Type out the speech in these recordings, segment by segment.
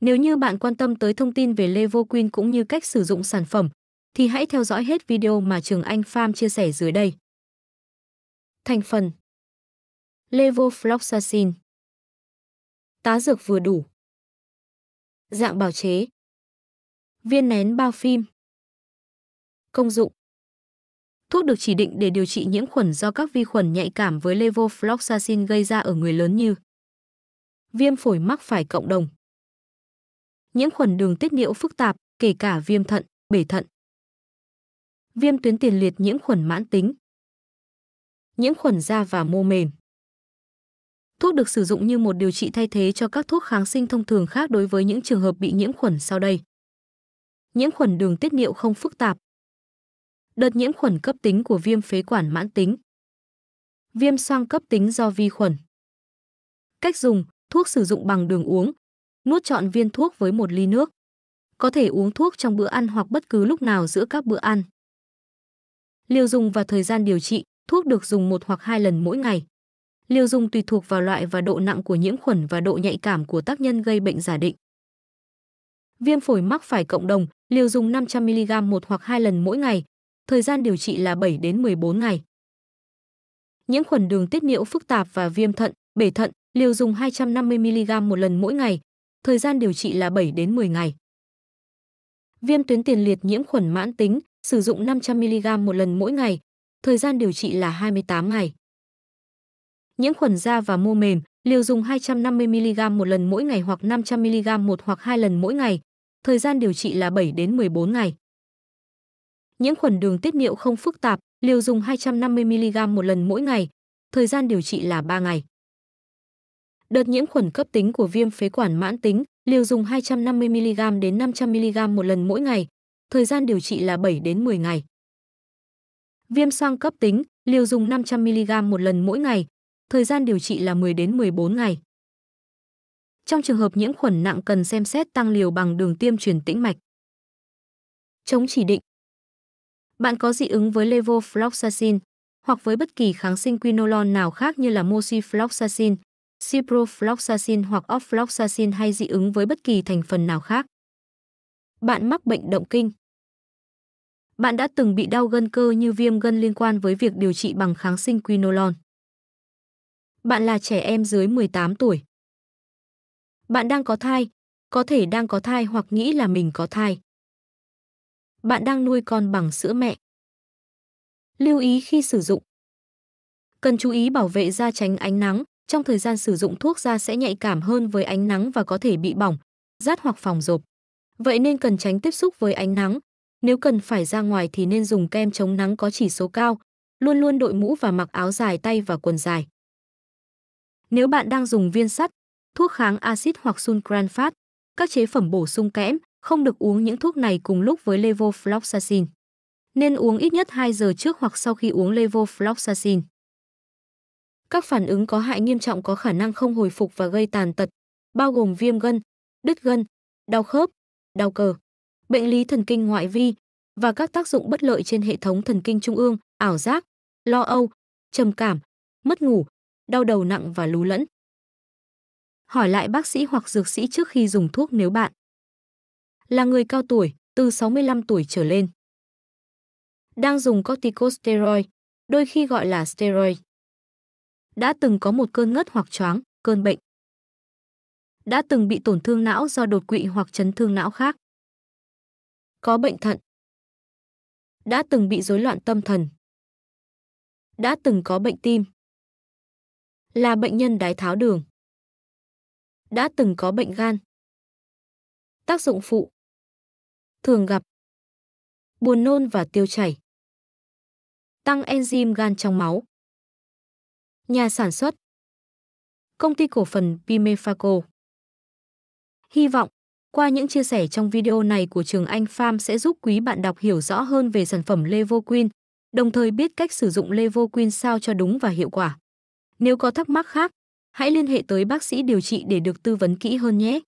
Nếu như bạn quan tâm tới thông tin về Levoquin cũng như cách sử dụng sản phẩm, thì hãy theo dõi hết video mà Trường Anh Farm chia sẻ dưới đây. Thành phần Levofloxacin Tá dược vừa đủ Dạng bào chế Viên nén bao phim Công dụng Thuốc được chỉ định để điều trị nhiễm khuẩn do các vi khuẩn nhạy cảm với levofloxacin gây ra ở người lớn như viêm phổi mắc phải cộng đồng, nhiễm khuẩn đường tiết niệu phức tạp, kể cả viêm thận, bể thận. Viêm tuyến tiền liệt nhiễm khuẩn mãn tính. Nhiễm khuẩn da và mô mềm. Thuốc được sử dụng như một điều trị thay thế cho các thuốc kháng sinh thông thường khác đối với những trường hợp bị nhiễm khuẩn sau đây. Nhiễm khuẩn đường tiết niệu không phức tạp. Đợt nhiễm khuẩn cấp tính của viêm phế quản mãn tính. Viêm xoang cấp tính do vi khuẩn. Cách dùng: thuốc sử dụng bằng đường uống, nuốt trọn viên thuốc với một ly nước. Có thể uống thuốc trong bữa ăn hoặc bất cứ lúc nào giữa các bữa ăn. Liều dùng và thời gian điều trị, thuốc được dùng một hoặc hai lần mỗi ngày. Liều dùng tùy thuộc vào loại và độ nặng của nhiễm khuẩn và độ nhạy cảm của tác nhân gây bệnh giả định. Viêm phổi mắc phải cộng đồng, liều dùng 500mg một hoặc hai lần mỗi ngày, thời gian điều trị là 7 đến 14 ngày. Nhiễm khuẩn đường tiết niệu phức tạp và viêm thận, bể thận, liều dùng 250mg một lần mỗi ngày, thời gian điều trị là 7 đến 10 ngày. Viêm tuyến tiền liệt nhiễm khuẩn mãn tính, sử dụng 500mg một lần mỗi ngày, thời gian điều trị là 28 ngày. Nhiễm khuẩn da và mô mềm, liều dùng 250mg một lần mỗi ngày hoặc 500mg một hoặc hai lần mỗi ngày, thời gian điều trị là 7 đến 14 ngày. Nhiễm khuẩn đường tiết niệu không phức tạp, liều dùng 250mg một lần mỗi ngày, thời gian điều trị là 3 ngày. Đợt nhiễm khuẩn cấp tính của viêm phế quản mãn tính, liều dùng 250 mg đến 500 mg một lần mỗi ngày. Thời gian điều trị là 7 đến 10 ngày. Viêm xoang cấp tính, liều dùng 500 mg một lần mỗi ngày. Thời gian điều trị là 10 đến 14 ngày. Trong trường hợp nhiễm khuẩn nặng cần xem xét tăng liều bằng đường tiêm truyền tĩnh mạch. Chống chỉ định. Bạn có dị ứng với levofloxacin hoặc với bất kỳ kháng sinh quinolon nào khác như là moxifloxacin, ciprofloxacin hoặc ofloxacin hay dị ứng với bất kỳ thành phần nào khác. Bạn mắc bệnh động kinh. Bạn đã từng bị đau gân cơ như viêm gân liên quan với việc điều trị bằng kháng sinh quinolon. Bạn là trẻ em dưới 18 tuổi. Bạn đang có thai, có thể đang có thai hoặc nghĩ là mình có thai. Bạn đang nuôi con bằng sữa mẹ. Lưu ý khi sử dụng. Cần chú ý bảo vệ da tránh ánh nắng, trong thời gian sử dụng thuốc da sẽ nhạy cảm hơn với ánh nắng và có thể bị bỏng, rát hoặc phòng rộp. Vậy nên cần tránh tiếp xúc với ánh nắng. Nếu cần phải ra ngoài thì nên dùng kem chống nắng có chỉ số cao, luôn luôn đội mũ và mặc áo dài tay và quần dài. Nếu bạn đang dùng viên sắt, thuốc kháng axit hoặc sulcranfat, các chế phẩm bổ sung kẽm, không được uống những thuốc này cùng lúc với levofloxacin. Nên uống ít nhất 2 giờ trước hoặc sau khi uống levofloxacin. Các phản ứng có hại nghiêm trọng có khả năng không hồi phục và gây tàn tật, bao gồm viêm gân, đứt gân, đau khớp, đau cờ, bệnh lý thần kinh ngoại vi và các tác dụng bất lợi trên hệ thống thần kinh trung ương, ảo giác, lo âu, trầm cảm, mất ngủ, đau đầu nặng và lú lẫn. Hỏi lại bác sĩ hoặc dược sĩ trước khi dùng thuốc nếu bạn là người cao tuổi, từ 65 tuổi trở lên, đang dùng corticosteroid, đôi khi gọi là steroid đã từng có một cơn ngất hoặc choáng, cơn bệnh. Đã từng bị tổn thương não do đột quỵ hoặc chấn thương não khác. Có bệnh thận. Đã từng bị rối loạn tâm thần. Đã từng có bệnh tim. Là bệnh nhân đái tháo đường. Đã từng có bệnh gan. Tác dụng phụ. Thường gặp. Buồn nôn và tiêu chảy. Tăng enzyme gan trong máu. Nhà sản xuất Công ty cổ phần Pimefaco Hy vọng, qua những chia sẻ trong video này của Trường Anh Farm sẽ giúp quý bạn đọc hiểu rõ hơn về sản phẩm Levoquin, đồng thời biết cách sử dụng Levoquin sao cho đúng và hiệu quả. Nếu có thắc mắc khác, hãy liên hệ tới bác sĩ điều trị để được tư vấn kỹ hơn nhé.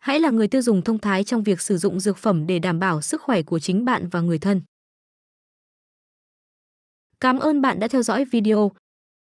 Hãy là người tiêu dùng thông thái trong việc sử dụng dược phẩm để đảm bảo sức khỏe của chính bạn và người thân. Cảm ơn bạn đã theo dõi video.